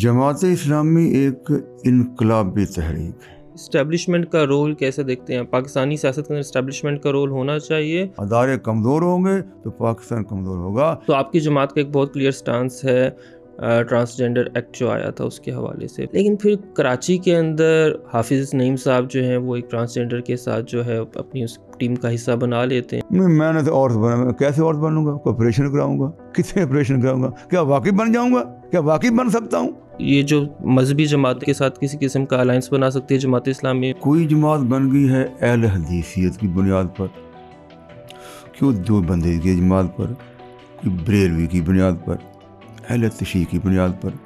जमात इस्लामी एक इनकलाबी तहरीक है इस्टेब्लिशमेंट का रोल कैसे देखते हैं पाकिस्तानी सियासत के अंदर इस्टेब्लिशमेंट का रोल होना चाहिए अदारे कमज़ोर होंगे तो पाकिस्तान कमज़ोर होगा तो आपकी जमात का एक बहुत क्लियर स्टांस है ट्रांसजेंडर एक्ट जो आया था उसके हवाले से लेकिन फिर कराची के अंदर हाफिज नईम साहब जो हैं वो एक ट्रांसजेंडर के साथ जो है अपनी उस टीम का हिस्सा बना लेते हैं मैंने तो औरत बना मैं कैसे औरत बनूंगा ऑपरेशन कराऊंगा कितने ऑपरेशन कराऊंगा क्या वाकई बन जाऊंगा क्या वाकई बन सकता हूँ ये जो मजहबी जमात के साथ किसी किस्म का अलायंस बना सकती है जमात इस्लामी कोई जमात बन गई है अहल हदीसीत की बुनियाद पर क्यों दो बंदे की जमात पर कोई बरेलवी की बुनियाद पर अहल तशी की बुनियाद पर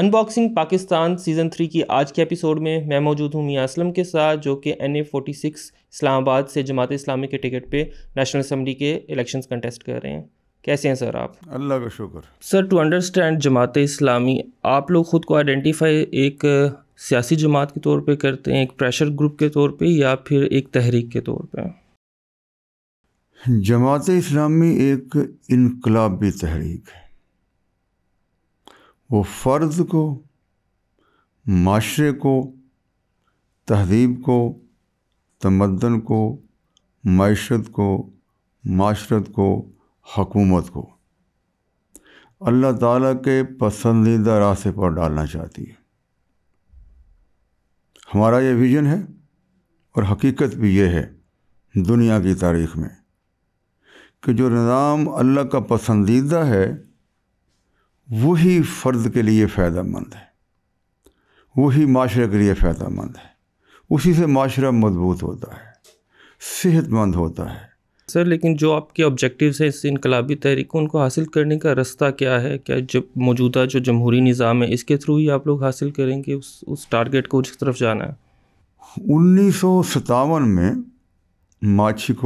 अनबॉक्सिंग पाकिस्तान सीज़न थ्री की आज के एपिसोड में मैं मौजूद हूँ मियाँ असलम के साथ जो कि N A forty six Islamabad से जमात इस्लामी के टिकट पे नेशनल असम्बली के इलेक्शंस कंटेस्ट कर रहे हैं कैसे हैं सर आप अल्लाह का शुक्र sir to understand Jamaat Islami आप लोग ख़ुद को आइडेंटिफाई एक सियासी जमात के तौर पे करते हैं एक प्रेशर ग्रुप के तौर पे या फिर एक तहरीक के तौर पे जमात इस्लामी एक इनकलाबी तहरीक है वो फ़र्द को माशरे को तहजीब को तमदन को मीशत को माशरत को हकूमत को अल्लाह ताला के पसंदीदा रास्ते पर डालना चाहती है हमारा ये विजन है और हकीकत भी ये है दुनिया की तारीख में कि जो निज़ाम अल्लाह का पसंदीदा है वही फ़र्द के लिए फ़ायदा मंद है वही माशरे के लिए फ़ायदा मंद है उसी से माशरा मजबूत होता है सेहतमंद होता है सर लेकिन जो आपके ऑब्जेक्टिव हैं इस इनकलाबी तहरीक उनको हासिल करने का रास्ता क्या है क्या जब मौजूदा जो जमहूरी निज़ाम है इसके थ्रू ही आप लोग हासिल करेंगे उस उस टारगेट को जिस तरफ जाना है उन्नीस में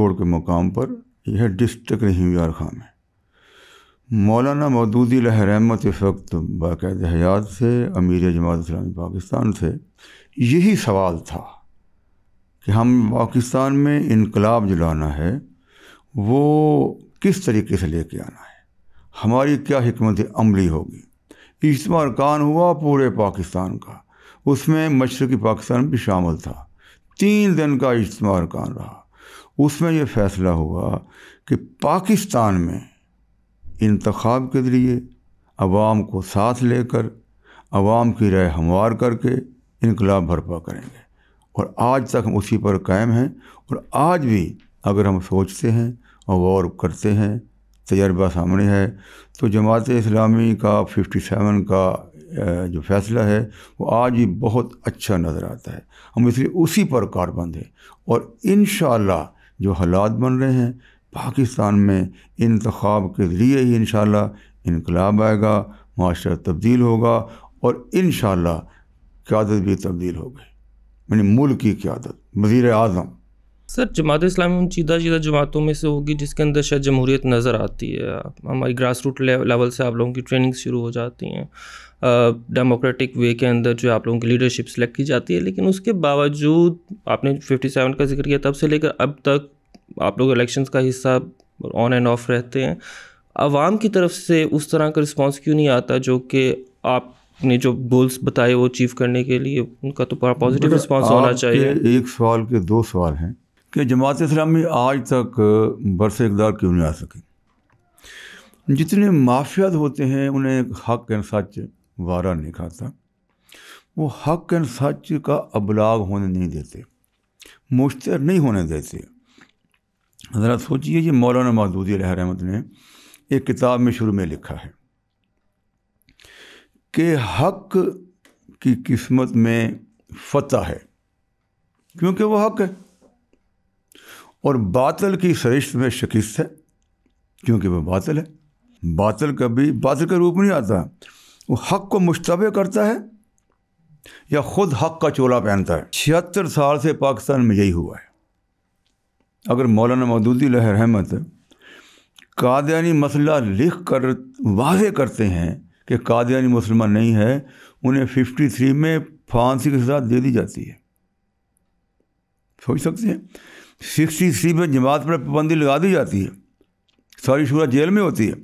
कोड़ के मुकाम पर यह डिस्ट्रिक्ट यार खां में मौलाना मदूदी रहमत इस वक्त बाकायद हयात से अमीर जमात इस्लामी पाकिस्तान से यही सवाल था कि हम पाकिस्तान में इनकलाब जो है वो किस तरीके से लेके आना है हमारी क्या हमत अमली होगी इज्तम अरकान हुआ पूरे पाकिस्तान का उसमें मशरक़ी पाकिस्तान भी शामिल था तीन दिन का इजमा अरकान रहा उसमें यह फ़ैसला हुआ कि पाकिस्तान में इंतखब के ज़रिए अवाम को साथ लेकर आवाम की राय हमवार करके इनकलाब भरपा करेंगे और आज तक हम उसी पर कायम हैं और आज भी अगर हम सोचते हैं गौर करते हैं तजर्बा सामने है तो जमात इस्लामी का फिफ्टी सेवन का जो फैसला है वो आज ही बहुत अच्छा नज़र आता है हम इसलिए उसी पर कारबंद हैं और इन जो हालात बन रहे हैं पाकिस्तान में इंतखब के लिए ही इन इनकलाब आएगा माशरा तब्दील होगा और इन क्यादत भी तब्दील हो गई यानी मुल्क की क्यादत वज़ी अजम सर जमात इस्लामी उन चीदा चीदा जमातों में से होगी जिसके अंदर शायद जमहूरियत नज़र आती है हमारी ग्रास रूट लेवल से आप लोगों की ट्रेनिंग शुरू हो जाती हैं डेमोक्रेटिक वे के अंदर जो आप लोगों की लीडरशिप सेलेक्ट की जाती है लेकिन उसके बावजूद आपने फिफ्टी सेवन का जिक्र किया तब से लेकर अब तक आप लोग इलेक्शंस का हिस्सा ऑन एंड ऑफ रहते हैं आवाम की तरफ से उस तरह का रिस्पॉन्स क्यों नहीं आता जो कि आप ने जो गोल्स बताए वो अचीव करने के लिए उनका तो पॉजिटिव रिस्पॉन्स होना चाहिए एक सवाल के दो सवाल हैं कि जमात इस्लामी आज तक बरस इकदार क्यों नहीं आ सकी जितने माफियात होते हैं उन्हें हक एंड सच वारा नहीं खाता वो हक एंड सच का अबलाग होने नहीं देते मुश्तर नहीं होने देते ज़रा सोचिए ये मौलाना महदूदी रहमत ने एक किताब में शुरू में लिखा है कि हक की किस्मत में फतह है क्योंकि वो हक है और बातल की सरिश्त में शिकस्त है क्योंकि वह बातल है बातल कभी बातल के रूप नहीं आता वो हक को मुश्तबे करता है या ख़ुद हक का चोला पहनता है छिहत्तर साल से पाकिस्तान में यही हुआ है अगर मौलाना मदूदी लहर अहमद कादयानी मसला लिख कर वाजे करते हैं कि कादयानी मुसलमान नहीं है उन्हें 53 में फांसी की सजा दे दी जाती है सोच सकते हैं सिक्सटी सी में जमात पर पाबंदी लगा दी जाती है सारी शुरा जेल में होती है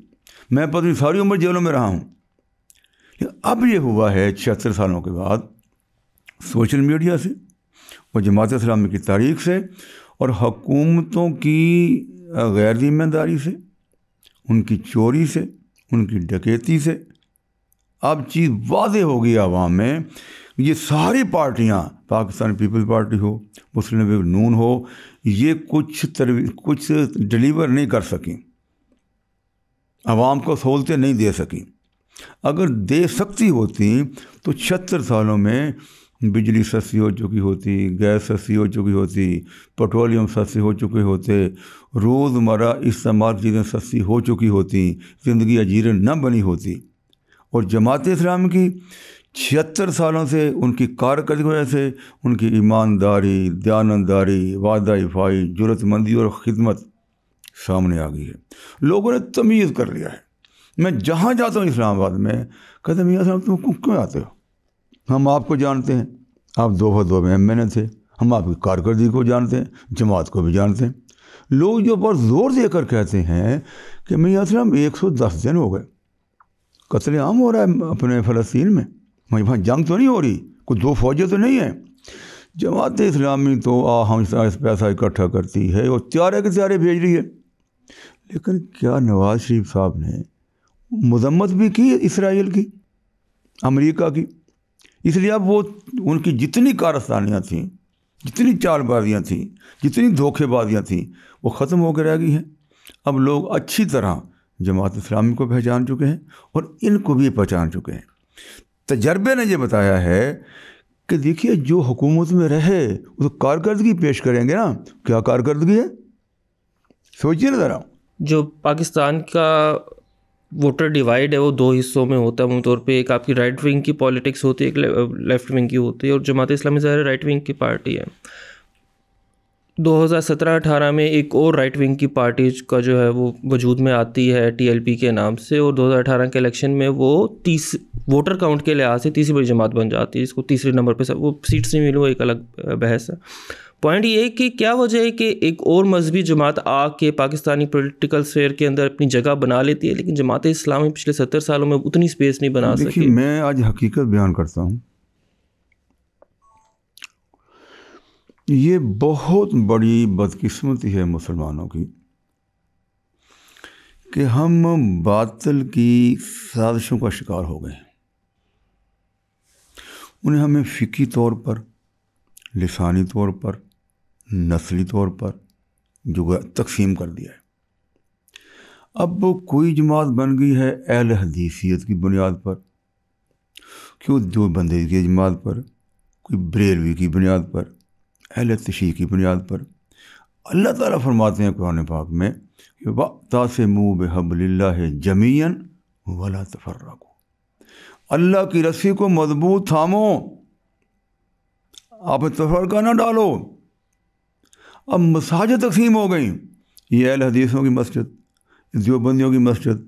मैं पत्नी सारी उम्र जेलों में रहा हूँ अब ये हुआ है छिहत्तर सालों के बाद सोशल मीडिया से और जमात इस्लामी की तारीख से और हकूमतों की गैर जिम्मेदारी से उनकी चोरी से उनकी डकैती से अब चीज़ वाज होगी आवाम में ये सारी पार्टियाँ पाकिस्तान पीपल्स पार्टी हो मुस्लिम लीग नून हो ये कुछ तरवी कुछ डिलीवर नहीं कर सकें आवाम को सहूलतें नहीं दे सकें अगर दे सकती होती तो छहत्तर सालों में बिजली सस्ती हो चुकी होती गैस सस्ती हो चुकी होती पेट्रोलियम सस्ते हो चुके होते रोज़मर्रा इस्तेमाल चीज़ें सस्ती हो चुकी होती ज़िंदगी अजीरन न बनी होती और जमात इस्लाम की छिहत्तर सालों से उनकी कारकर्दगी की वजह से उनकी ईमानदारी दयानंदारी इफाई जरूरतमंदी और ख़िदमत सामने आ गई है लोगों ने तमीज़ कर लिया है मैं जहाँ जाता हूँ इस्लामाबाद में कहते मियाँ साहब तुम क्यों आते हो हम आपको जानते हैं आप दो दो में एम एन ए थे हम आपकी कारकर्दगी को जानते हैं जमात को भी जानते हैं लोग जो बहुत ज़ोर देकर कहते हैं कि मियाँ साहब एक सौ दस दिन हो गए कतले आम हो रहा है अपने फ़लस्तीन में वहीं वहाँ जंग तो नहीं हो रही कोई दो फौजें तो नहीं हैं जमात इस्लामी तो आ हम पैसा इकट्ठा करती है और त्यारे के त्यारे भेज रही है लेकिन क्या नवाज शरीफ साहब ने मजम्मत भी की इसराइल की अमेरिका की इसलिए अब वो उनकी जितनी कारस्तानियाँ थीं जितनी चालबाजियाँ थीं जितनी धोखेबाजियाँ थीं वो ख़त्म होकर रह गई हैं अब लोग अच्छी तरह जमात इस्लामी को पहचान चुके हैं और इनको भी पहचान चुके हैं तजर्बे ने ये बताया है कि देखिए जो हुकूमत में रहे वो तो कारकर्दगी पेश करेंगे ना क्या कारकर्दगी है सोचिए ना ज़रा जो पाकिस्तान का वोटर डिवाइड है वो दो हिस्सों में होता है आमतौर पे एक आपकी राइट विंग की पॉलिटिक्स होती है एक लेफ्ट विंग की होती है और जमात इस्लामी ज़ाहिर राइट विंग की पार्टी है 2017-18 में एक और राइट विंग की पार्टी का जो है वो वजूद में आती है टीएलपी के नाम से और 2018 के इलेक्शन में वो तीस वोटर काउंट के लिहाज से तीसरी बड़ी जमात बन जाती है इसको तीसरे नंबर पे वो सीट्स नहीं मिली वो एक अलग बहस है पॉइंट ये कि क्या वजह है कि एक और मजहबी जमात आके पाकिस्तानी पोलिटिकल स्फेयर के अंदर अपनी जगह बना लेती है लेकिन जमात इस्लामी पिछले सत्तर सालों में उतनी स्पेस नहीं बना सकी मैं आज हकीकत बयान करता हूँ ये बहुत बड़ी बदकिस्मती है मुसलमानों की कि हम बातल की साजिशों का शिकार हो गए उन्हें हमें फ़िकी तौर पर लसानी तौर पर नस्ली तौर पर जो तकसीम कर दिया है अब कोई जमात बन गई है अहल हदीसीत की बुनियाद पर क्यों दो बंदे की जमात पर कोई बरेलवी की बुनियाद पर अहल तशी की बुनियाद पर अल्लाह ताला फरमाते हैं कुरान पाक में कि वाता से मुँह बेहबल्ला जमीन वाला तफर को अल्लाह की रस्सी को मजबूत थामो आप तफर का ना डालो अब मसाजिद तकसीम हो गई ये अहल हदीसों की मस्जिद दियोबंदियों की मस्जिद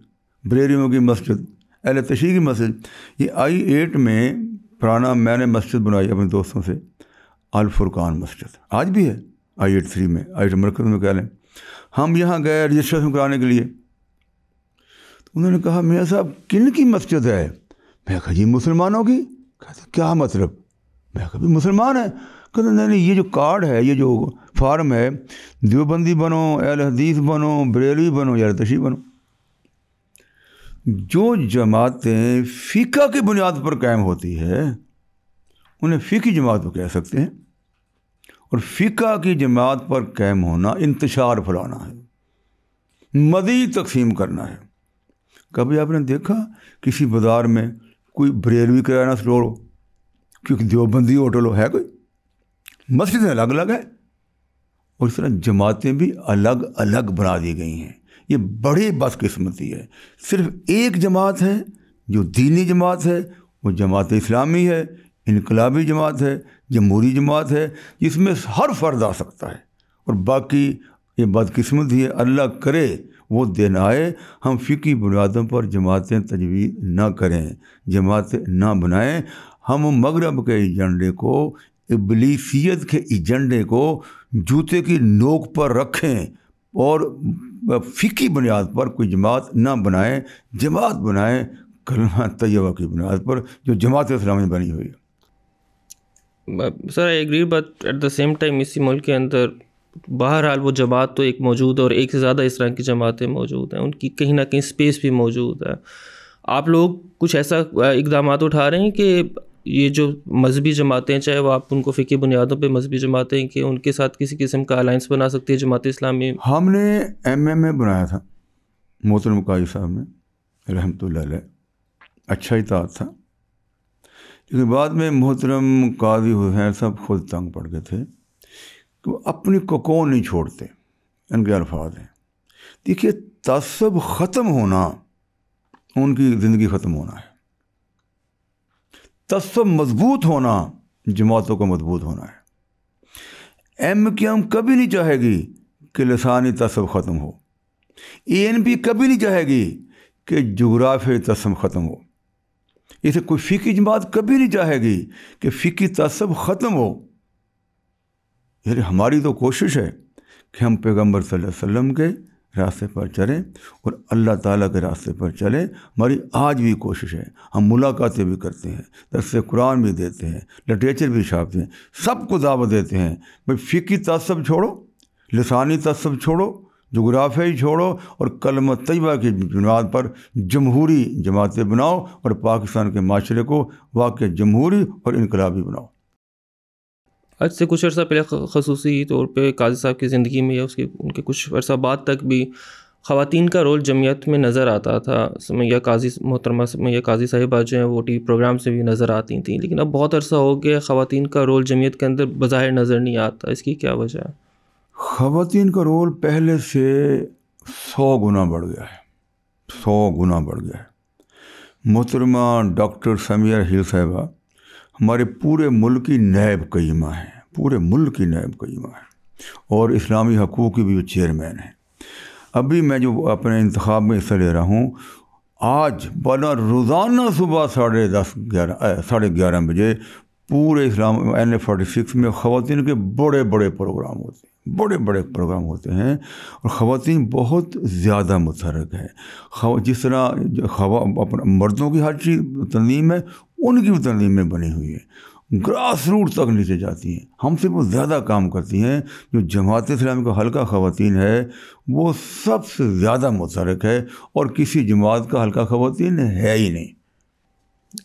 बरेरियों की मस्जिद अहल तशी की मस्जिद ये आई एट में पुराना मैंने मस्जिद बनाई अपने दोस्तों से अलफुरकान मस्जिद आज भी है आई एट थ्री में आई एट तो मरकज में कह लें हम यहाँ गए रजिस्ट्रेशन कराने के लिए तो उन्होंने कहा मियाँ साहब किन की मस्जिद है मैं कहा जी मुसलमानों की कहते क्या मतलब मैं कहा मुसलमान है कहते नहीं नहीं ये जो कार्ड है ये जो फार्म है देवबंदी बनो एल हदीस बनो बरेलवी बनो या तशी बनो जो जमातें फ़ीका की बुनियाद पर कायम होती है उन्हें फीकी जमात को कह सकते हैं और फ़िका की जमात पर कैम होना इंतशार फैलाना है मदी तकसीम करना है कभी आपने देखा किसी बाज़ार में कोई बरेलवी किराना स्टोर हो क्योंकि देवबंदी होटल हो है कोई मस्जिदें अलग अलग है और इस तरह जमातें भी अलग अलग बना दी गई हैं ये बड़ी बदकस्मती है सिर्फ एक जमात है जो दीनी जमात है वो जमात इस्लामी है इनकलाबी जमात है जमहूरी जमात है जिसमें हर फर्द आ सकता है और बाकी ये बदकस्मत ही है अल्लाह करे वो दिन आए हम फ़िकी बुनियादों पर जमातें तजवीज़ ना करें जमातें ना बनाएं हम मगरब के एजेंडे को इबलीसीत के एजेंडे को जूते की नोक पर रखें और फ़िकी बुनियाद पर कोई जमात ना बनाएं जमात बनाएं कलमा तयबा की बुनियाद पर जो जमात इस्लामी बनी हुई है sir I agree but at the same time इसी मुल्क के अंदर बहरहाल वो जमात तो एक मौजूद है और एक से ज़्यादा इस तरह की जमातें मौजूद हैं उनकी कहीं ना कहीं स्पेस भी मौजूद है आप लोग कुछ ऐसा इकदाम उठा रहे हैं कि ये जो मजहबी जमातें चाहे वो आप उनको फ़िकी बुनियादों पर मजहबी जमातें कि उनके साथ किसी किस्म का अलाइंस बना सकती है जमात इस्लामी हमने एम एम ए बनाया था मोहतर काजी साहब ने रहमत अच्छा ही था लेकिन बाद में मोहतरम काजी हुसैन साहब खुद तंग पड़ गए थे कि वो अपनी कोकोन नहीं छोड़ते इनके अल्फाज हैं देखिए तसब ख़त्म होना उनकी ज़िंदगी ख़त्म होना है तसब मजबूत होना जमातों को मजबूत होना है एम के एम कभी नहीं चाहेगी कि लसानी तसब ख़त्म हो ए एन पी कभी नहीं चाहेगी कि जोग्राफी तसम ख़त्म हो इसे कोई फीकी जमात कभी नहीं चाहेगी कि फ़ीकी तसब ख़त्म हो ये हमारी तो कोशिश है कि हम पैगम्बर वसल्लम के रास्ते पर चलें और अल्लाह ताला के रास्ते पर चलें हमारी आज भी कोशिश है हम मुलाकातें भी करते हैं दरस कुरान भी देते हैं लिटरेचर भी छापते हैं सबको दावत देते हैं भाई फ़ीकी तसब छोड़ो लसानी तसब छोड़ो जुगराफे ही छोड़ो और कलम तयबा की बुनियाद पर जमहूरी जमातें बनाओ और पाकिस्तान के माशरे को वाक़ जमहूरी और इनकलाबी बनाओ आज से कुछ अर्सा पहले खसूसी तौर पर काजी साहब की ज़िंदगी में या उसके उनके कुछ अर्सा बाद तक भी ख़वान का रोल जमीयत में नज़र आता था समैया काजी मोहतरमा समैया काजी साहिबा जो हैं वो टी वी प्रोग्राम से भी नज़र आती थी लेकिन अब बहुत अरसा हो गया ख़वान का रोल जमीयत के अंदर बाहर नज़र नहीं आता इसकी क्या वजह है खातन का रोल पहले से सौ गुना बढ़ गया है सौ गुना बढ़ गया है मोहतरमा डॉक्टर समिया हिल साहबा हमारे पूरे मुल्क की नैब कईमा हैं पूरे मुल्क की नैब कईमा हैं और इस्लामी हकूक़ की भी वो चेयरमैन हैं अभी मैं जो अपने इंतखब में हिस्सा ले रहा हूँ आज बना रोज़ाना सुबह साढ़े दस ग्यारह साढ़े ग्यारह बजे पूरे इस्लाम एन ए फोर्टी सिक्स में ख़वान के बड़े बड़े प्रोग्राम होते हैं बड़े बड़े प्रोग्राम होते हैं और ख़वान बहुत ज़्यादा मुतहरक है जिस तरह खवा अपना मर्दों की हर चीज़ तंजीम है उनकी भी तनीमें बनी हुई है ग्रास रूट तक नीचे जाती हैं हमसे वो ज़्यादा काम करती हैं जो जमात इस्लामी का हल्का ख़वान है वो सबसे ज़्यादा मुतहरक है और किसी जमात का हल्का ख़वान है ही नहीं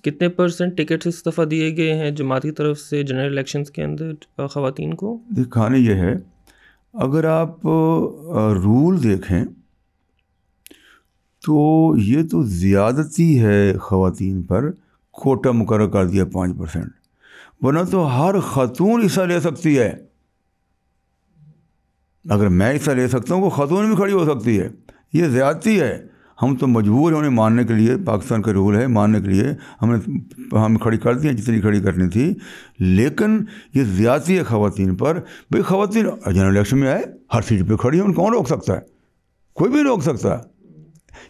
कितने परसेंट टिकट इस दफ़ा दिए गए हैं जमात की तरफ से जनरल इलेक्शंस के अंदर ख़वान को दिखाने ये है अगर आप रूल देखें तो ये तो ज़्यादती है ख़वान पर कोटा मुकर कर दिया पाँच परसेंट वरना तो हर खातून हिस्सा ले सकती है अगर मैं हिस्सा ले सकता हूँ वो खातून भी खड़ी हो सकती है ये ज़्यादती है हम तो मजबूर हैं उन्हें मानने के लिए पाकिस्तान का रूल है मानने के लिए हमने हम खड़ी कर दी जितनी खड़ी करनी थी लेकिन ये ज़्यादती है ख़वान पर भाई ख़वान जनरल इलेक्शन में आए हर सीट पर खड़ी है उन कौन रोक सकता है कोई भी रोक सकता है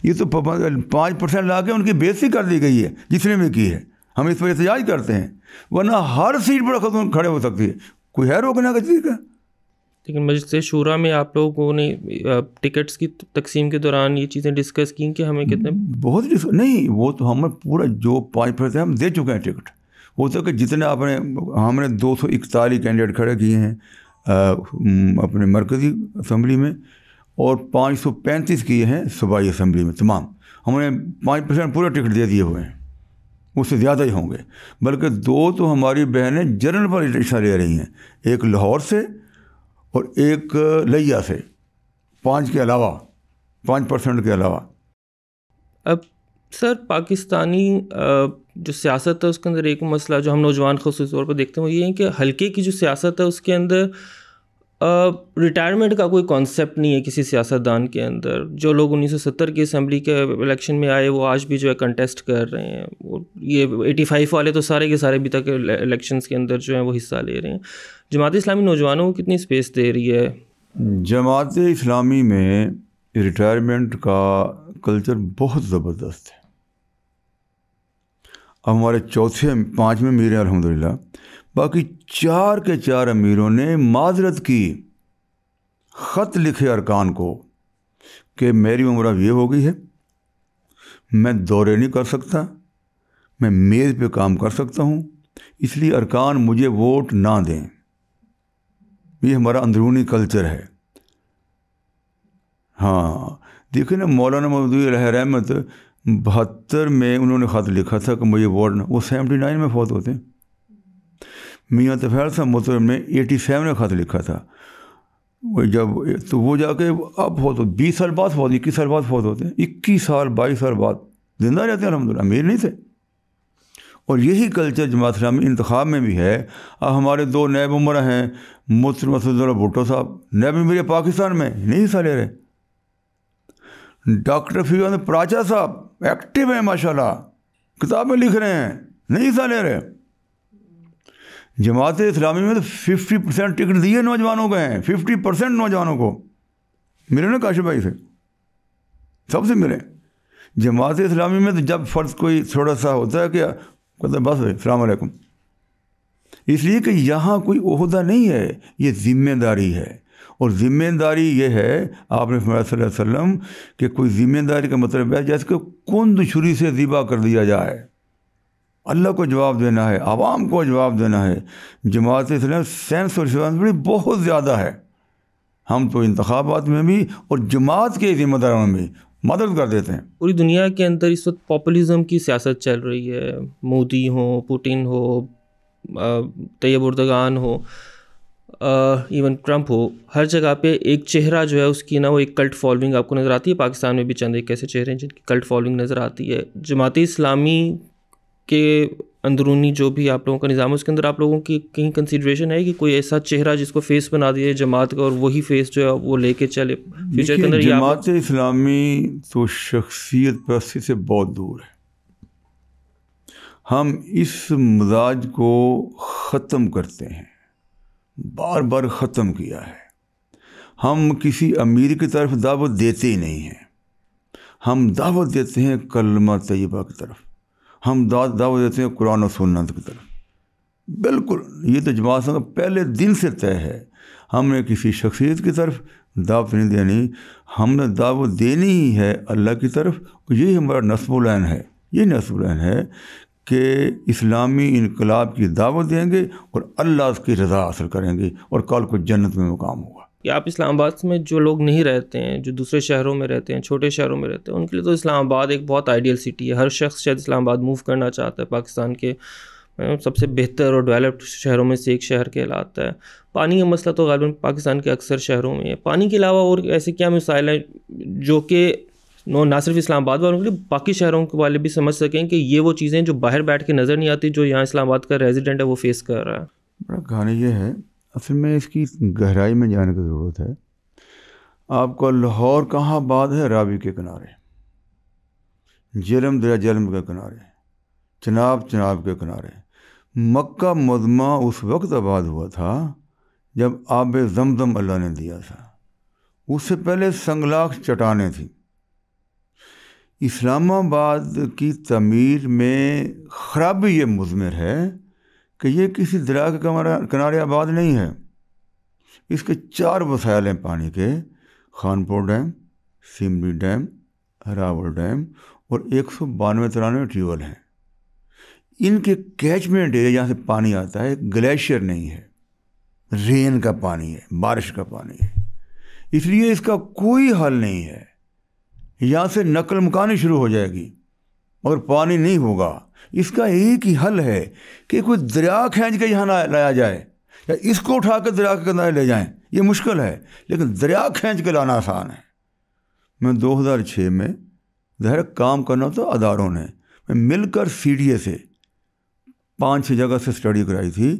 ये तो पाँच परसेंट ला के उनकी बेसी कर दी गई है जिसने भी की है हम इस पर एहतजाज करते हैं वरना हर सीट पर खड़े हो सकती है कोई है रोकने का चीज़ का लेकिन मजलिस शुरा में आप लोगों ने टिकट्स की तकसीम के दौरान ये चीज़ें डिस्कस की कि हमें कितने बहुत डिस्कस नहीं वो तो हमें पूरा जो पाँच प्रतिशत हम दे चुके हैं टिकट वो तो कि जितने आपने हमने दो सौ इकतालीस कैंडिडेट खड़े किए हैं अपने मरकज़ी असम्बली में और पाँच सौ पैंतीस किए हैं सूबाई असम्बली में तमाम हमने पाँच परसेंट पूरा टिकट दे दिए हुए हैं उससे ज़्यादा ही होंगे बल्कि दो तो हमारी बहनें जनरल पर इशारे ले रही हैं एक लाहौर से और एक लैया से पाँच के अलावा पाँच परसेंट के अलावा अब सर पाकिस्तानी जो सियासत है उसके अंदर एक मसला जो हम नौजवान खसूस तौर पर देखते हैं वो ये है कि हल्के की जो सियासत है उसके अंदर रिटायरमेंट का कोई कॉन्सेप्ट नहीं है किसी सियासतदान के अंदर जो लोग 1970 की असम्बली के इलेक्शन में आए वो आज भी जो है कंटेस्ट कर रहे हैं वो ये 85 वाले तो सारे के सारे अभी तक इलेक्शंस के अंदर जो है वो हिस्सा ले रहे हैं जमात इस्लामी नौजवानों को कितनी स्पेस दे रही है जमात इस्लामी में रिटायरमेंट का कल्चर बहुत ज़बरदस्त है हमारे चौथे पाँचवें मीर हैं अलहमदिल्ला बाकी चार के चार अमीरों ने माजरत की ख़त लिखे अरकान को कि मेरी उम्र अब ये हो गई है मैं दौरे नहीं कर सकता मैं मेज़ पे काम कर सकता हूँ इसलिए अरकान मुझे वोट ना दें ये हमारा अंदरूनी कल्चर है हाँ देखिए ना मौलाना मदूद रहमत बहत्तर में उन्होंने ख़त लिखा था कि मुझे वोट ना वो सेवेंटी नाइन में फौत होते हैं मियाँ तफैल साहब मोहतरम ने एटी सेवन में ख़त लिखा था वो जब तो वो जाके अब फौत हो तो बीस साल बाद फौत इक्कीस साल बाद फौत होते हैं इक्कीस साल बाईस साल बाद जिंदा रहते हैं अलहमदिल्ला अमीर नहीं थे और यही कल्चर जमात इस्लामी इंतखा में भी है अब हमारे दो नैब उम्र हैं मुफ्तर मसदुल्ला भुट्टो साहब नैब मेरे पाकिस्तान में नहीं हिस्सा ले रहे डॉक्टर फिर प्राचा साहब एक्टिव हैं माशाल्लाह किताब में लिख रहे हैं नहीं हिस्सा ले रहे जमात इस्लामी में तो फिफ्टी परसेंट टिकट दिए नौजवानों को हैं फिफ्टी परसेंट नौजवानों को मिले ना काशिफ भाई से सबसे मिले जमात इस्लामी में तो जब फ़र्ज कोई थोड़ा सा होता है क्या कहते बस अलैक्म इसलिए कि यहाँ कोई अहदा नहीं है ये ज़िम्मेदारी है और ज़िम्मेदारी ये है आपने फरमाया वसल्लम कि कोई ज़िम्मेदारी का मतलब है जैसे कि कुंद छुरी से ज़िबा कर दिया जाए अल्लाह को जवाब देना है आवाम को जवाब देना है जमात इसलिए सेंस और रिस्पॉन्सिबिलिटी बहुत ज़्यादा है हम तो इंतबात में भी और जमात के ज़िम्मेदारों में भी मदद कर देते हैं पूरी दुनिया के अंदर इस वक्त पॉपुलिज्म की सियासत चल रही है मोदी हो पुटिन हो तैयब उर्दगान हो इवन ट्रंप हो हर जगह पे एक चेहरा जो है उसकी ना वो एक कल्ट फॉलोइंग आपको नज़र आती है पाकिस्तान में भी चंद एक ऐसे चेहरे हैं जिनकी कल्ट फॉलोइंग नज़र आती है जमात इस्लामी के अंदरूनी जो भी आप लोगों का निज़ाम है उसके अंदर आप लोगों की कहीं कंसिड्रेशन है कि कोई ऐसा चेहरा जिसको फेस बना दिया जमात का और वही फेस जो है वो लेके चले फ्यूचर के अंदर जमात इस्लामी तो शख्सियत परस्ती से बहुत दूर है हम इस मजाज को ख़त्म करते हैं बार बार ख़त्म किया है हम किसी अमीर की तरफ दावत देते ही नहीं हैं हम दावत देते हैं कलमा तयबा की तरफ हम दाव देते हैं कुरान और सुन्नत की तरफ बिल्कुल ये तो जमात का पहले दिन से तय है हमने किसी शख्सियत की तरफ दावत नहीं देनी हमने दावत देनी ही है अल्लाह की तरफ और यही हमारा नसबुलैन है ये नसबुलैन है कि इस्लामी इनकलाब की दावत देंगे और अल्लाह की रज़ा हासिल करेंगे और कल को जन्नत में मुकाम होगा कि आप इस्लामाबाद में जो लोग नहीं रहते हैं जो दूसरे शहरों में रहते हैं छोटे शहरों में रहते हैं उनके लिए तो इस्लामाबाद एक बहुत आइडियल सिटी है हर शख्स शायद इस्लामाबाद मूव करना चाहता है पाकिस्तान के सबसे बेहतर और डेवलप्ड शहरों में से एक शहर कहलाता है पानी का मसला तो गालबा पाकिस्तान के अक्सर शहरों में है पानी के अलावा और ऐसे क्या मिसाइल हैं जो कि नो ना सिर्फ इस्लामाबाद वालों के लिए बाकी शहरों के वाले भी समझ सकें कि ये वो चीज़ें जो बाहर बैठ के नज़र नहीं आती जो यहाँ इस्लामाबाद का रेजिडेंट है वो फेस कर रहा है बड़ा कहानी ये है असल में इसकी गहराई में जाने की ज़रूरत है आपका लाहौर कहाँ बाद है रावी के किनारे जलम दरिया जलम के किनारे चनाब चनाब के किनारे मक्का मदमा उस वक्त आबाद हुआ था जब आब जमजम अल्लाह ने दिया था उससे पहले संगलाख चटाने थी इस्लामाबाद की तमीर में खराबी ये मुजमर है कि ये किसी दरिया के किनारे आबाद नहीं है इसके चार वसायल हैं पानी के Khanpur dam Simri dam Harawal dam और एक सौ बानवे तिरानवे ट्यूबवेल हैं इनके कैचमेंट एरिया जहाँ से पानी आता है ग्लेशियर नहीं है रेन का पानी है बारिश का पानी है इसलिए इसका कोई हल नहीं है यहाँ से नकल मकानी शुरू हो जाएगी मगर पानी नहीं होगा इसका एक ही हल है कि कोई दरिया खींच के यहाँ लाया जाए या इसको उठा कर दरिया के किनारे ले जाएं ये मुश्किल है लेकिन दरिया खींच के लाना आसान है मैं 2006 में जहर काम करना तो अदारों ने मैं मिलकर सी डी ए से पाँच छः जगह से स्टडी कराई थी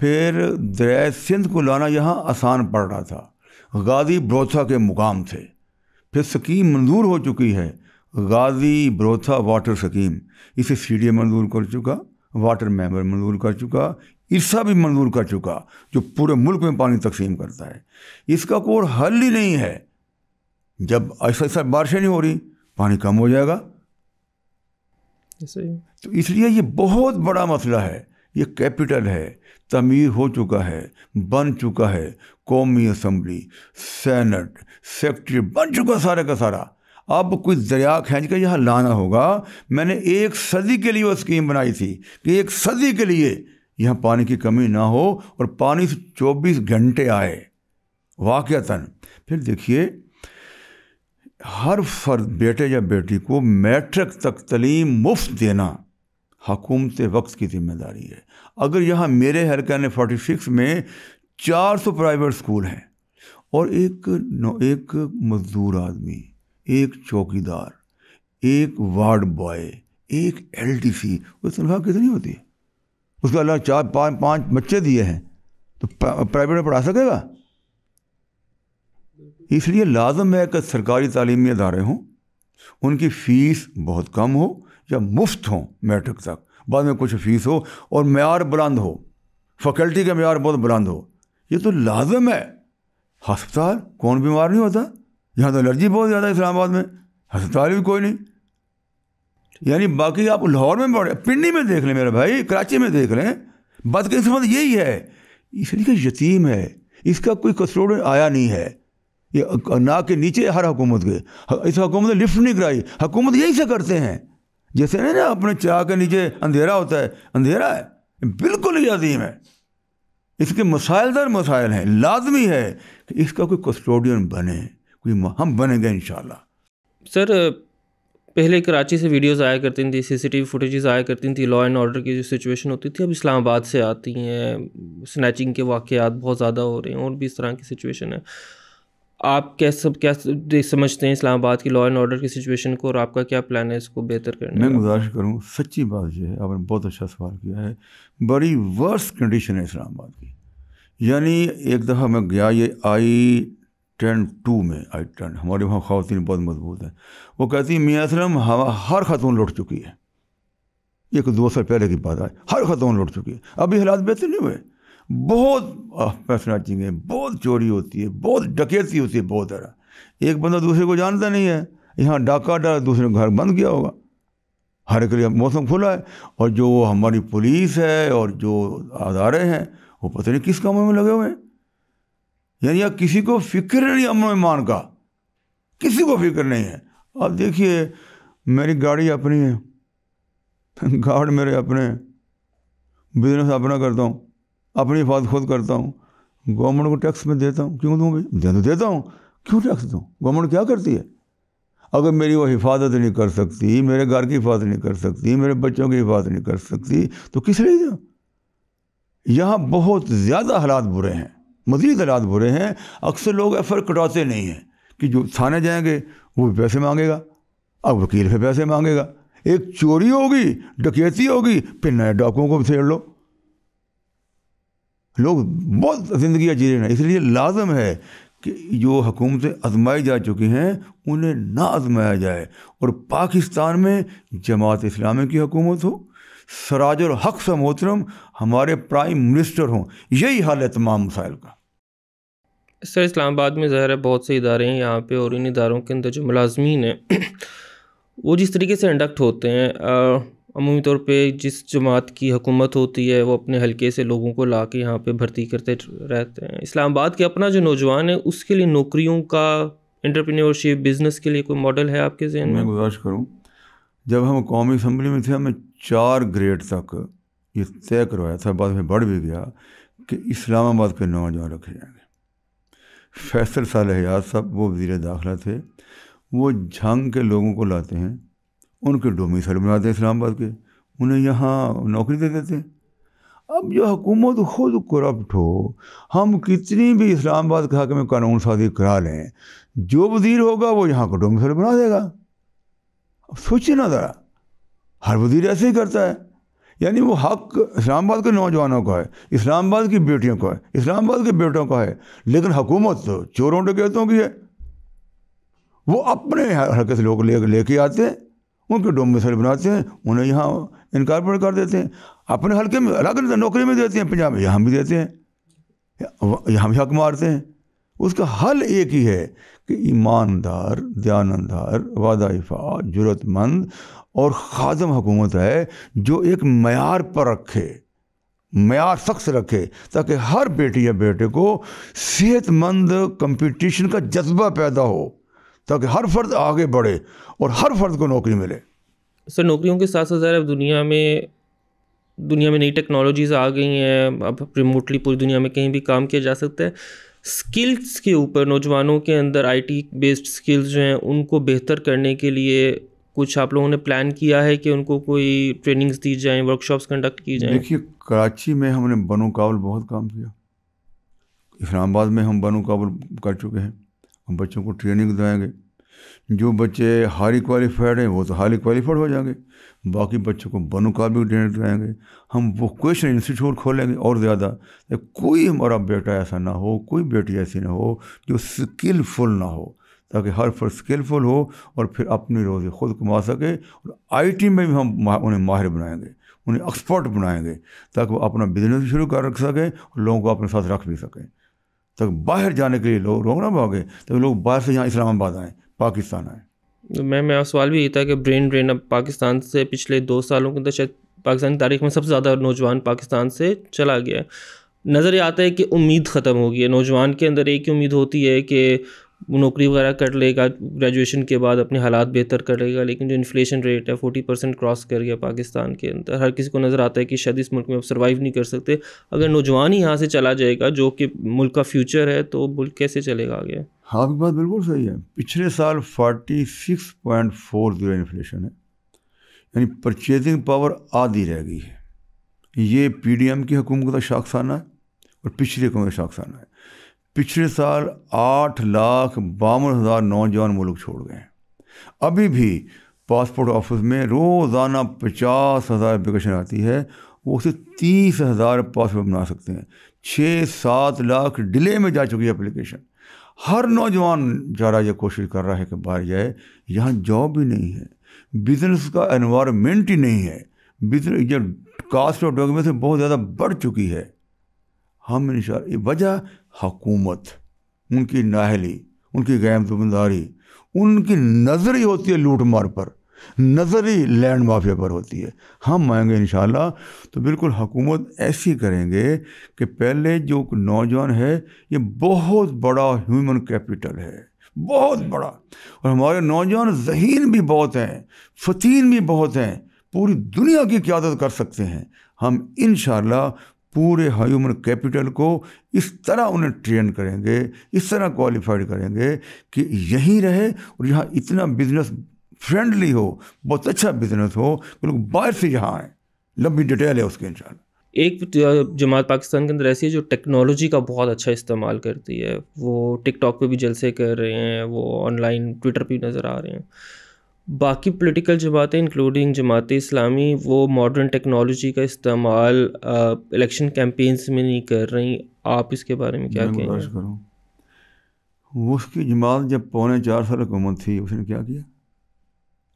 फिर दरिया सिंध को लाना यहाँ आसान पड़ रहा था गाजी ब्रोथा के मुकाम थे फिर स्कीम मंजूर हो चुकी है गाजी ब्रोथा वाटर सकीम इसे सी डी मंजूर कर चुका वाटर मेंबर मंजूर कर चुका ईर्सा भी मंजूर कर चुका जो पूरे मुल्क में पानी तकसीम करता है इसका कोई हल ही नहीं है जब ऐसा ऐसा बारिशें नहीं हो रही पानी कम हो जाएगा तो इसलिए ये बहुत बड़ा मसला है ये कैपिटल है तमीर हो चुका है बन चुका है कौमी असम्बली सेनेट सेक्रेटरी बन चुका सारे का सारा अब कुछ दरिया खींच कर यहाँ लाना होगा मैंने एक सदी के लिए वो स्कीम बनाई थी कि एक सदी के लिए यहाँ पानी की कमी ना हो और पानी से चौबीस घंटे आए वाक़ता फिर देखिए हर फर्द बेटे या बेटी को मैट्रिक तक तलीम मुफ्त देना हकूमत वक्त की जिम्मेदारी है अगर यहाँ मेरे हर ने फोर्टी सिक्स में चार सौ प्राइवेट स्कूल हैं और एक एक मज़दूर आदमी एक चौकीदार एक वार्ड बॉय एक एल सी उसकी तनख्वाह कितनी होती है उसके अलावा चार पाँच पाँच बच्चे दिए हैं तो प्राइवेट में पढ़ा सकेगा इसलिए लाजम है कि सरकारी तालीमी अदारे हों उनकी फ़ीस बहुत कम हो या मुफ्त हो मैट्रिक तक बाद में कुछ फ़ीस हो और मैार बुलंद हो फैकल्टी का मैार बहुत बुलंद हो ये तो लाजम है हस्पताल कौन बीमार नहीं होता यहाँ तो एलर्जी बहुत ज़्यादा है इस्लामाबाद में अस्पताल भी कोई नहीं यानी बाकी आप लाहौर में बढ़ पिंडी में देख लें मेरे भाई कराची में देख लें बदकिस्मत यही है इसलिए यतीम है इसका कोई कसरोड़ आया नहीं है ये ना के नीचे हर हुकूमत के इस हुकूमत ने लिफ्ट नहीं कराई हुकूमत यही से करते हैं जैसे नहीं ना अपने चाह के नीचे अंधेरा होता है अंधेरा है बिल्कुल ही अजीम है इसके मसाइल दर मसाइल हैं लाजमी है कि इसका कोई कस्टोडियन बने कि हम बनेंगे इन सर पहले कराची से वीडियोस आया करती थी सीसीटीवी फुटेजेस आया करती थी लॉ एंड ऑर्डर की जो सिचुएशन होती थी अब इस्लामाबाद से आती हैं स्नैचिंग के वाक़ात बहुत ज़्यादा हो रहे हैं और भी इस तरह की सिचुएशन है आप क्या सब क्या समझते हैं इस्लामाबाद की लॉ एंड ऑर्डर की सिचुएशन को और आपका क्या प्लान है इसको बेहतर करने मैं गुजारिश करूँ सच्ची बात यह है आपने बहुत अच्छा सवाल किया है बड़ी वर्स कंडीशन है इस्लामाबाद की यानी एक दफ़ा मैं गया ये आई टर्न टू में आई टर्न हमारे वहाँ खातन बहुत मजबूत हैं वो कहती हैं मियाँ असलम हर खातून लौट चुकी है ये कुछ दो साल पहले की बात है हर खातून लौट चुकी है अभी हालात बेहतर नहीं हुए बहुत पैसा चीजें बहुत चोरी होती है बहुत डकैती होती है बहुत ज़रा एक बंदा दूसरे को जानता नहीं है यहाँ डाका डाला दूसरे घर बंद किया होगा हर के लिए मौसम खुला है और जो हमारी पुलिस है और जो अदारे हैं वो पता नहीं किस कामों में लगे हुए हैं यानी या किसी को फिक्र नहीं अमन ईमान का किसी को फिक्र नहीं है आप देखिए मेरी गाड़ी अपनी है गार्ड मेरे अपने बिजनेस अपना करता हूँ अपनी हिफाजत खुद करता हूँ गवर्नमेंट को टैक्स में देता हूँ क्यों दूँ भाई दे तो देता हूँ क्यों टैक्स दूँ गवर्नमेंट क्या करती है अगर मेरी वो हिफाजत नहीं कर सकती मेरे घर की हिफाजत नहीं कर सकती मेरे बच्चों की हिफाजत नहीं कर सकती तो किस लिए यहाँ बहुत ज़्यादा हालात बुरे हैं मजीद हालात बुरे हैं अक्सर लोग एफर्ट कटाते नहीं हैं कि जो थाने जाएंगे वो भी पैसे मांगेगा अब वकील से पैसे मांगेगा एक चोरी होगी डकैती होगी फिर नए डाकुओं को भी लो लोग बहुत ज़िंदगी जी रहे हैं इसलिए लाजम है कि जो हुकूमतें आजमाई जा चुकी हैं उन्हें ना आजमाया जाए और पाकिस्तान में जमात इस्लामी की हुकूमत हो सराजुल हक से मोहतरम हमारे प्राइम मिनिस्टर हों यही हाल है तमाम मसाइल का सर इस्लामाबाद में ज़ाहिर है बहुत से इदारे हैं यहाँ पर और इन इदारों के अंदर जो मुलाजमीन हैं वो जिस तरीके से इंडक्ट होते हैं अमूमी तौर पर जिस जमात की हकूमत होती है वो अपने हल्के से लोगों को ला के यहाँ पर भर्ती करते रहते हैं इस्लामाबाद के अपना जो नौजवान है उसके लिए नौकरियों का इंटरप्रेन्योरशिप बिज़नेस के लिए कोई मॉडल है आपके जहन में गुजारिश करूँ जब हम कौमी असम्बली में थे हमें चार ग्रेड तक ये तय करवाया था बाद में बढ़ भी गया कि इस्लामाबाद के नौजवान रखे जाएंगे फैसल साल हयात साहब वो वजीर दाखिला थे वो झंग के लोगों को लाते हैं उनके डोमिसल बनाते हैं इस्लामाबाद के उन्हें यहाँ नौकरी दे देते हैं अब जो हुकूमत खुद करप्ट हो हम कितनी भी इस्लामाबाद के हक में कानून शादी करा लें जो वजीर होगा वो यहाँ का डोमिसल बना देगा अब सोचिए ना ज़रा हर वजीर ऐसे ही करता है यानी वो हक इस्लामाबाद के नौजवानों का है इस्लामाबाद की बेटियों का है इस्लामाबाद के बेटों का है लेकिन हुकूमत तो चोरों डकैतों की है वो अपने हरकत लोग ले लेके आते हैं उनके डोम सर बनाते हैं उन्हें यहाँ इनकारपोरेट कर देते हैं अपने हल्के में अलग नौकरी में देते हैं पंजाब में यहाँ भी देते हैं यहाँ भी हक मारते हैं उसका हल एक ही है कि ईमानदार दयानंदार वादाइफा जरूरतमंद और खादम हुकूमत है जो एक मैार पर रखे मैार शख्स रखे ताकि हर बेटी या बेटे को सेहतमंद कंपटीशन का जज्बा पैदा हो ताकि हर फर्द आगे बढ़े और हर फर्द को नौकरी मिले सर नौकरियों के साथ साथ अब दुनिया में दुनिया में नई टेक्नोलॉजीज़ आ गई हैं अब रिमोटली पूरी दुनिया में कहीं भी काम किया जा सकता है स्किल्स के ऊपर नौजवानों के अंदर आईटी बेस्ड स्किल्स जो हैं उनको बेहतर करने के लिए कुछ आप लोगों ने प्लान किया है कि उनको कोई ट्रेनिंग्स दी जाए वर्कशॉप्स कंडक्ट की जाए देखिए कराची में हमने बनो काबुल बहुत काम किया इस्लामाबाद में हम बनो काबुल कर चुके हैं हम बच्चों को ट्रेनिंग दवाएँगे जो बच्चे हाई क्वालिफाइड हैं वो तो हाई क्वालिफाइड हो जाएंगे बाकी बच्चों को बनो काबिल ट्रेनिंग दवाएंगे हम वो क्वेश्चन इंस्टीट्यूट खोलेंगे और ज़्यादा कोई हमारा बेटा ऐसा ना हो कोई बेटी ऐसी ना हो जो स्किलफुल ना हो ताकि हर फर्द स्किलफुल हो और फिर अपनी रोज़ी खुद कमा सके और आईटी में भी हम उन्हें माहिर बनाएंगे उन्हें एक्सपर्ट बनाएंगे ताकि वो अपना बिजनेस भी शुरू कर रख सकें और लोगों को अपने साथ रख भी सकें तक बाहर जाने के लिए लोग रोक ना भागे तो लोग बाहर से यहाँ इस्लामाबाद आएँ पाकिस्तान आएँ तो मैम मेरा सवाल भी ये था कि ब्रेन ड्रेन अब पाकिस्तान से पिछले दो सालों के अंदर शायद पाकिस्तान की तारीख में सबसे ज़्यादा नौजवान पाकिस्तान से चला गया है नज़र ये आता है कि उम्मीद ख़त्म हो गई है नौजवान के अंदर एक ही उम्मीद होती है कि नौकरी वगैरह कर लेगा ग्रेजुएशन के बाद अपने हालात बेहतर कर लेगा लेकिन जो इन्फ्लेशन रेट है फोर्टी परसेंट क्रॉस कर गया पाकिस्तान के अंदर हर किसी को नज़र आता है कि शायद इस मुल्क में अब सर्वाइव नहीं कर सकते अगर नौजवान ही यहाँ से चला जाएगा जो कि मुल्क का फ्यूचर है तो मुल्क कैसे चलेगा आगे हाँ, आपकी बात बिल्कुल सही है पिछले साल forty six point four zero inflation है यानी परचेजिंग पावर आधी रह गई है ये पी डी एम की हुकूमत का शाखसाना है और पिछली हुकूमत का शाखसाना है पिछले साल आठ लाख बावन हज़ार नौजवान मुल्क छोड़ गए अभी भी पासपोर्ट ऑफिस में रोज़ाना पचास हज़ार एप्लीकेशन आती है वो उसे तीस हज़ार पासपोर्ट बना सकते हैं छः सात लाख डिले में जा चुकी है एप्लीकेशन हर नौजवान जा रहा है कोशिश कर रहा है कि बाहर जाए यहाँ जॉब भी नहीं है बिजनेस का एनवायरमेंट ही नहीं है बिजनेस जब कास्ट ऑफ डॉक्यूमेंट से बहुत ज़्यादा बढ़ चुकी है हम इन वजह हकूमत उनकी नाहली उनकी गैम जुम्मेदारी उनकी नज़र ही होती है लूट मार पर नज़र ही लैंड माफिया पर होती है हम आएंगे इन तो बिल्कुल हकूमत ऐसी करेंगे कि पहले जो नौजवान है ये बहुत बड़ा ह्यूमन कैपिटल है बहुत बड़ा और हमारे नौजवान जहीन भी बहुत हैं फतीन भी बहुत हैं पूरी दुनिया की क्यादत कर सकते हैं हम इन पूरे ह्यूमन कैपिटल को इस तरह उन्हें ट्रेन करेंगे इस तरह क्वालिफाइड करेंगे कि यहीं रहे और यहाँ इतना बिजनेस फ्रेंडली हो बहुत अच्छा बिजनेस हो कि लोग बाहर से यहाँ आएँ लंबी डिटेल है उसके इंशाल्लाह एक तो जमात पाकिस्तान के अंदर ऐसी है जो टेक्नोलॉजी का बहुत अच्छा इस्तेमाल करती है वो टिकटॉक पे भी जलसे कर रहे हैं वो ऑनलाइन ट्विटर पे भी नज़र आ रहे हैं बाकी पॉलिटिकल जमातें इंक्लूडिंग जमात इस्लामी वो मॉडर्न टेक्नोलॉजी का इस्तेमाल इलेक्शन कैंपेन्स में नहीं कर रही आप इसके बारे में क्या करूँ उसकी जमात जब पौने चार साल हुकूमत थी उसने क्या किया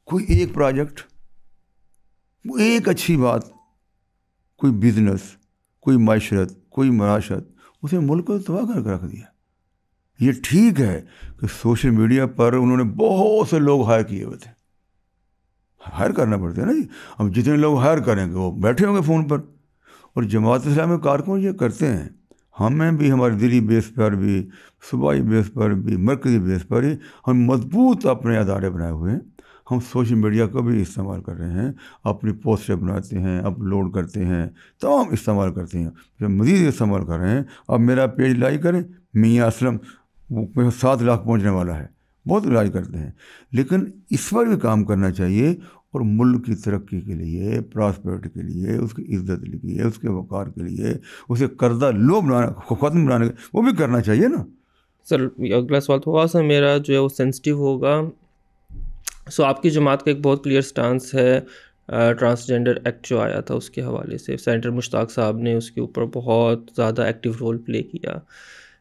कोई एक प्रोजेक्ट एक अच्छी बात कोई बिजनेस कोई माशरत कोई मराशत उसने मुल्क को तबाह करके रख दिया ये ठीक है कि सोशल मीडिया पर उन्होंने बहुत से लोग हायर किए हुए थे हायर करना पड़ता है ना जी अब जितने लोग हायर करेंगे वो बैठे होंगे फ़ोन पर और जमात इस्लाम कारकुन ये करते हैं हमें भी हमारे दिली बेस पर भी सूबाई बेस पर भी मरकज़ी बेस पर ही हम मजबूत अपने अदारे बनाए हुए हैं हम सोशल मीडिया का भी इस्तेमाल कर रहे हैं अपनी पोस्टें बनाते हैं अपलोड करते हैं तमाम इस्तेमाल करते हैं जब मज़ीद इस्तेमाल कर रहे हैं अब मेरा पेज लाइक करें मियाँ असलम वो सात लाख पहुँचने वाला है बहुत इलाज करते हैं लेकिन इस पर भी काम करना चाहिए और मुल्क की तरक्की के लिए प्रॉस्पेरिटी के लिए उसकी इज्जत के लिए उसके वक़ार के लिए उसे कर्जा लो बनाना ख़त्म बनाने वो भी करना चाहिए ना सर अगला सवाल थोड़ा सा मेरा जो है वो सेंसिटिव होगा सो आपकी जमात का एक बहुत क्लियर स्टांस है ट्रांसजेंडर एक्ट जो आया था उसके हवाले से सेंटर मुश्ताक साहब ने उसके ऊपर बहुत ज़्यादा एक्टिव रोल प्ले किया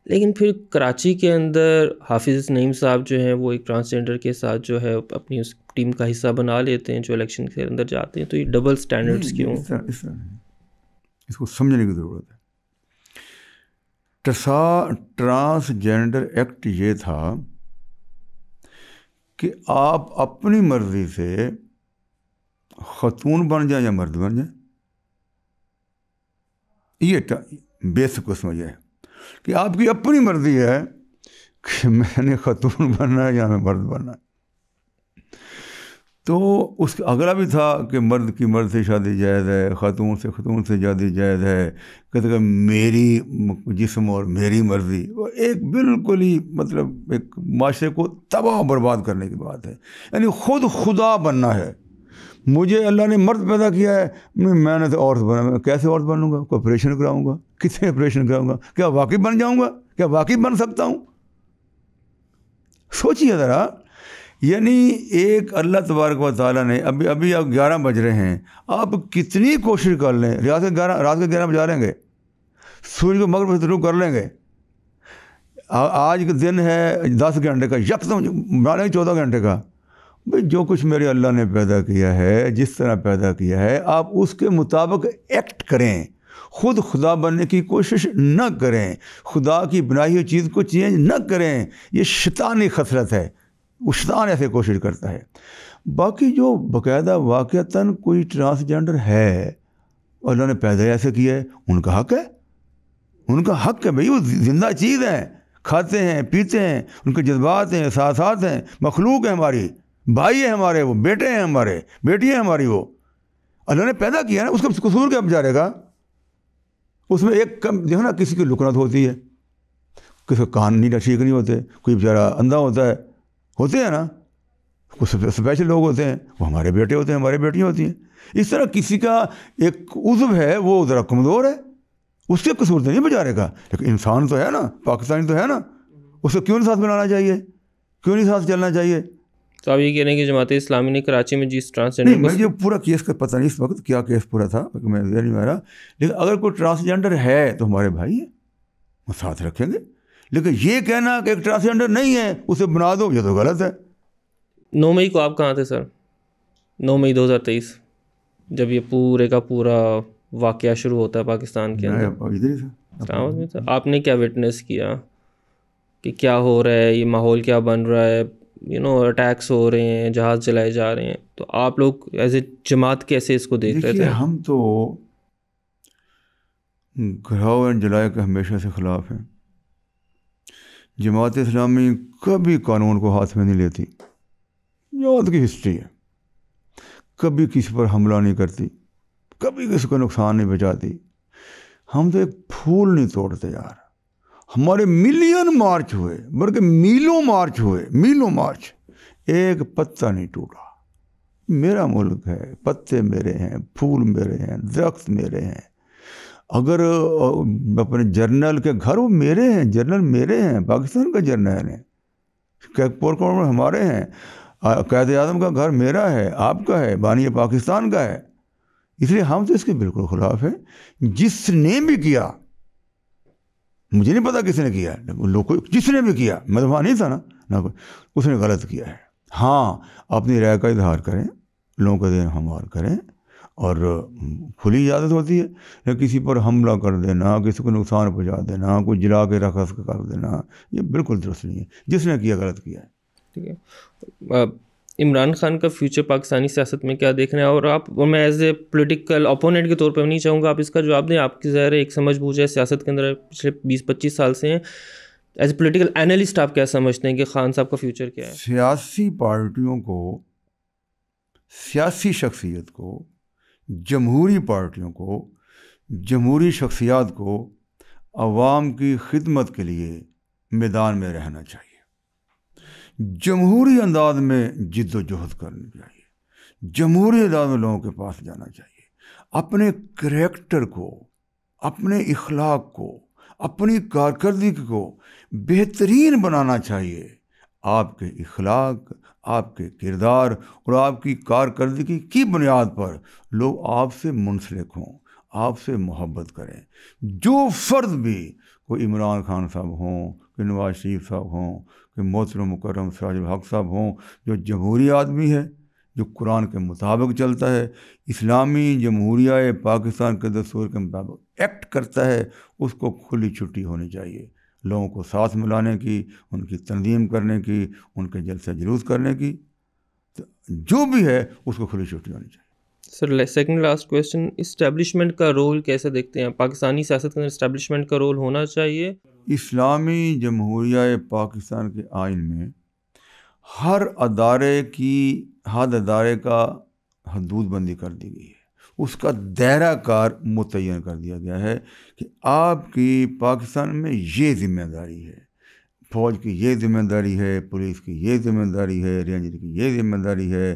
लेकिन फिर कराची के अंदर हाफिज़ नईम साहब जो हैं वो एक ट्रांसजेंडर के साथ जो है अपनी उस टीम का हिस्सा बना लेते हैं जो इलेक्शन के अंदर जाते हैं तो ये डबल स्टैंडर्ड्स क्यों इस तरह, इस तरह इसको समझने की ज़रूरत है ट्रसा ट्रांसजेंडर एक्ट ये था कि आप अपनी मर्ज़ी से खतून बन जाए या मर्द बन जाए ये बेसिक उसमें यह है कि आपकी अपनी मर्जी है कि मैंने खतून बनना है या मैं मर्द बनना है तो उसका अगला भी था कि मर्द की मर्द से शादी जायज़ है ख़ातून से खतून से शादी जायज़ है कहते कहते मेरी जिसम और मेरी मर्ज़ी और एक बिल्कुल ही मतलब एक माशरे को तबाह बर्बाद करने की बात है यानी खुद खुदा बनना है मुझे अल्लाह ने मर्द पैदा किया है मैंने तो औरत बना कैसे औरत बनूंगा कोई ऑपरेशन कराऊंगा कितने ऑपरेशन कराऊंगा क्या वाकई बन जाऊंगा क्या वाकई बन सकता हूँ सोचिए ज़रा यानी एक अल्लाह तबारक व ताली ने अभी अभी आप ग्यारह बज रहे हैं आप कितनी कोशिश कर लें रात के ग्यारह रात के ग्यारह बजा लेंगे सूर्य को मगर शुरू कर लेंगे आज का दिन है दस घंटे का यकदम बना लेंगे चौदह घंटे का भाई जो कुछ मेरे अल्लाह ने पैदा किया है जिस तरह पैदा किया है आप उसके मुताबिक एक्ट करें खुद खुदा बनने की कोशिश न करें खुदा की बनाई हुई चीज़ को चेंज न करें ये शैतानी खसरत है वो शैतान ऐसे कोशिश करता है बाकी जो बाकायदा वाक़ता कोई ट्रांसजेंडर है अल्लाह ने पैदा ऐसे किया है उनका हक है उनका हक है भाई वो जिंदा चीज़ हैं खाते हैं पीते हैं उनके जज्बात हैं एहसास हैं मखलूक हैं हमारी भाई है हमारे वो बेटे हैं हमारे बेटी है हमारी वो अल्लाह ने पैदा किया ना उसका कसूर क्या बेचारे उसमें एक कम जो है ना किसी की लुकनत होती है किसी को कान नहीं ठीक नहीं होते कोई बेचारा अंधा होता है होते हैं ना कुछ स्पेशल लोग होते हैं वो हमारे बेटे होते हैं हमारी बेटियाँ होती हैं इस तरह किसी का एक उज्व है वो ज़रा कमज़ोर है उसके कसूर तो नहीं बेचारे लेकिन इंसान तो है ना पाकिस्तानी तो है ना उसको क्यों नहीं साथ मिलाना चाहिए क्यों नहीं साथ चलना चाहिए तो आप ये कह रहे हैं कि जमात इस्लामी ने कराची में जिस ट्रांसजेंडर नहीं मुझे पूरा केस का पता नहीं इस वक्त क्या केस पूरा था मैं नहीं रहा लेकिन अगर कोई ट्रांसजेंडर है तो हमारे भाई है वो साथ रखेंगे लेकिन ये कहना कि एक ट्रांसजेंडर नहीं है उसे बना दो ये तो गलत है नौ मई को आप कहाँ थे सर नौ मई तेईस जब ये पूरे का पूरा वाक़ शुरू होता है पाकिस्तान के अंदर इधर ही आपने क्या विटनेस किया कि क्या हो रहा है ये माहौल क्या बन रहा है यू नो अटैक्स हो रहे हैं जहाज़ जलाए जा रहे हैं तो आप लोग एज ए जमात कैसे इसको देख रहे थे हम तो घराव एंड जलाए के हमेशा से ख़िलाफ़ हैं जमात इस्लामी कभी कानून को हाथ में नहीं लेती जमात की हिस्ट्री है कभी किसी पर हमला नहीं करती कभी किसी को नुकसान नहीं पहुँचाती हम तो एक फूल नहीं तोड़ते यार हमारे मिलियन मार्च हुए बल्कि मीलों मार्च हुए मीलों मार्च एक पत्ता नहीं टूटा मेरा मुल्क है पत्ते मेरे हैं फूल मेरे हैं दरख्त मेरे हैं अगर अपने जर्नल के घर वो मेरे हैं जर्नल मेरे हैं पाकिस्तान का जर्नल है कैकपोर कौन हमारे हैं कैद आजम का घर मेरा है आपका है बानी पाकिस्तान का है इसलिए हम तो इसके बिल्कुल खिलाफ हैं जिसने भी किया मुझे नहीं पता किसने किया लोग जिसने भी किया मैं तो वहाँ नहीं था ना ना कोई उसने गलत किया है हाँ अपनी राय का इजहार करें लोगों का दिन हम करें और खुली इजाज़त होती है या किसी पर हमला कर देना किसी को नुकसान पहुंचा देना कोई जला के रखस कर देना ये बिल्कुल दुरुस्त नहीं है जिसने किया गलत किया है ठीक है इमरान खान का फ्यूचर पाकिस्तानी सियासत में क्या देख रहे हैं और आप और मैं एज ए पोलिटिकल अपोनेंट के तौर पर नहीं चाहूँगा आप इसका जवाब दें आपकी ज़ाहिर एक समझ बूझ है सियासत के अंदर पिछले बीस पच्चीस साल से हैं एज ए पोलिटिकल एनालिस्ट आप क्या समझते हैं कि खान साहब का फ्यूचर क्या है सियासी पार्टियों को सियासी शख्सियत को जमहूरी पार्टियों को जमहूरी शख्सियात को आवाम की खिदमत के लिए मैदान में रहना चाहिए जमहूरी अंदाज में जिद्दोजहद करनी चाहिए जमहूरी अंदाज में लोगों के पास जाना चाहिए अपने करेक्टर को अपने इखलाक को अपनी कारकर्दगी को बेहतरीन बनाना चाहिए आपके इखलाक आपके किरदार और आपकी कारकर्दगी की बुनियाद पर लोग आपसे मुंसलिक हों आपसे मोहब्बत करें जो फ़र्द भी कोई इमरान खान साहब हों कोई नवाज शरीफ साहब हों कि मोहतर मुकरम सराज हक साहब हों जो जमहूरी आदमी है जो कुरान के मुताबिक चलता है इस्लामी जमहूरिया पाकिस्तान के दस्तूर के मुताबिक एक्ट करता है उसको खुली छुट्टी होनी चाहिए लोगों को साथ मिलाने की उनकी तंजीम करने की उनके से जुलूस करने की तो जो भी है उसको खुली छुट्टी होनी चाहिए sir second last question establishment का रोल कैसे देखते हैं पाकिस्तानी सियासत के अंदर इस्टेब्लिशमेंट का रोल होना चाहिए इस्लामी जमहूरिया पाकिस्तान के आइन में हर अदारे की हद अदारे का हदूद बंदी कर दी गई है उसका दायरा कार मुतन कर दिया गया है कि आपकी पाकिस्तान में ये जिम्मेदारी है फ़ौज की ये जिम्मेदारी है पुलिस की ये जिम्मेदारी है रेंजर की ये जिम्मेदारी है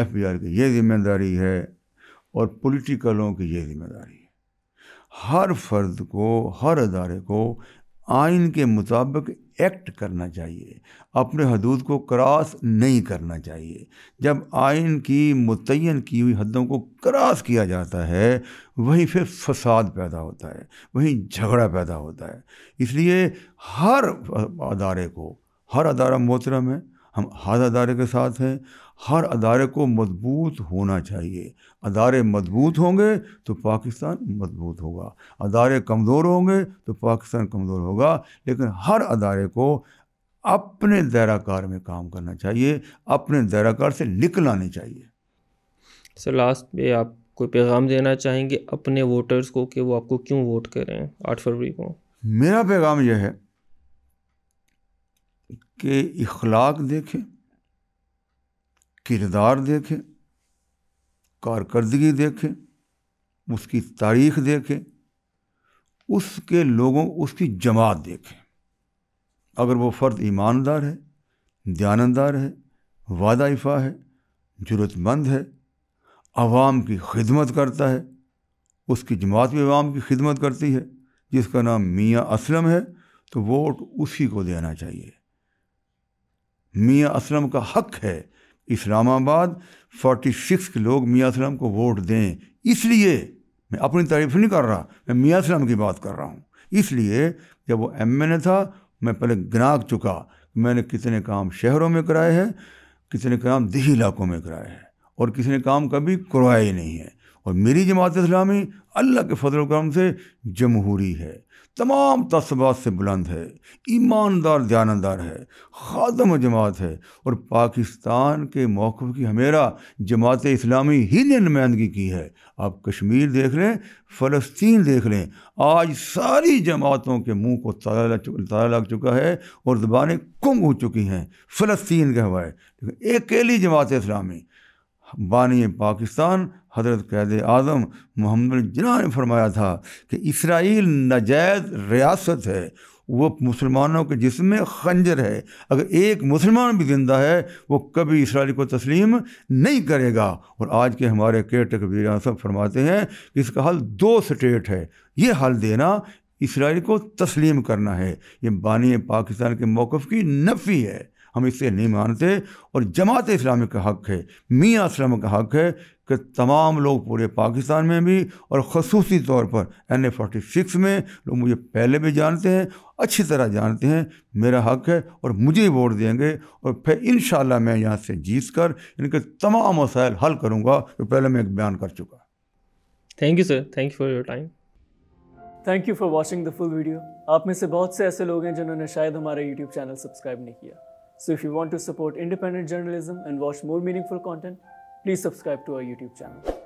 आर की ये जिम्मेदारी है और पॉलिटिकलों की ये जिम्मेदारी है हर फर्द को हर अदारे को आइन के मुताबिक एक्ट करना चाहिए अपने हदूद को क्रॉस नहीं करना चाहिए जब आइन की मुतन की हुई हदों को क्रॉस किया जाता है वहीं फिर फसाद पैदा होता है वहीं झगड़ा पैदा होता है इसलिए हर अदारे को हर अदारा मोहतरम है हम हर अदारे के साथ हैं हर अदारे को मजबूत होना चाहिए अदारे मजबूत होंगे तो पाकिस्तान मजबूत होगा अदारे कमज़ोर होंगे तो पाकिस्तान कमज़ोर होगा लेकिन हर अदारे को अपने दायराकार में काम करना चाहिए अपने दायराकार से निकल नहीं चाहिए सर लास्ट में आप कोई पैगाम देना चाहेंगे अपने वोटर्स को कि वो आपको क्यों वोट करें आठ फरवरी को मेरा पैगाम यह है कि इखलाक देखें किरदार देखें कारकर्दगी देखें उसकी तारीख देखें उसके लोगों उसकी जमात देखें अगर वो फ़र्द ईमानदार है दयानंदार है वादा इफ़ा है ज़रूरतमंद है आवाम की खिदमत करता है उसकी जमात भी आवाम की खिदमत करती है जिसका नाम मियाँ असलम है तो वोट उसी को देना चाहिए मियाँ असलम का हक है इस्लामाबाद 46 के लोग मियाँ सलाम को वोट दें इसलिए मैं अपनी तारीफ नहीं कर रहा मैं मियाँ सलाम की बात कर रहा हूँ इसलिए जब वो एम एन ए था मैं पहले गनाग चुका मैंने कितने काम शहरों में कराए हैं कितने काम दही इलाकों में कराए हैं और किसी ने काम कभी करवाया ही नहीं है और मेरी जमात इस्लामी अल्लाह के फजल करम से जमहूरी है तमाम तस्बात से बुलंद है ईमानदार दयानदार है खादम जमात है और पाकिस्तान के मौक़ की हमेरा जमात इस्लामी ही ने नुमाइंदगी की है आप कश्मीर देख लें फ़लस्तीन देख लें आज सारी जमातों के मुंह को ताला लग ताला लग चुका है और ज़बानें कुंग हो चुकी हैं फ़लस्तीन के हवाए लेकिन अकेली जमात इस्लामी बानी पाकिस्तान हजरत कैद आज़म मोहम्मद जिना ने फरमाया था कि इसराइल नाजायज़ रियासत है वह मुसलमानों के जिसम खंजर है अगर एक मुसलमान भी जिंदा है वो कभी इसराइल को तस्लीम नहीं करेगा और आज के हमारे के टेकर सब फरमाते हैं कि इसका हल दो स्टेट है ये हल देना इसराइल को तस्लीम करना है ये बानी पाकिस्तान के मौक़ की नफ़ी है हम इसे नहीं मानते और जमात इस्लामी का हक़ है मियाँ इस्लाम का हक़ है कि तमाम लोग पूरे पाकिस्तान में भी और खसूस तौर पर एन ए फोर्टी सिक्स में लोग मुझे पहले भी जानते हैं अच्छी तरह जानते हैं मेरा हक़ है और मुझे ही वोट देंगे और फिर इन मैं यहाँ से जीत कर इनके तमाम मसाइल हल करूँगा जो तो पहले मैं एक बयान कर चुका thank you sir thank you for your time thank you for watching the full video आप में से बहुत से ऐसे लोग हैं जिन्होंने शायद हमारा यूट्यूब चैनल सब्सक्राइब नहीं किया So if you want to support independent journalism and watch more meaningful content, please subscribe to our YouTube channel.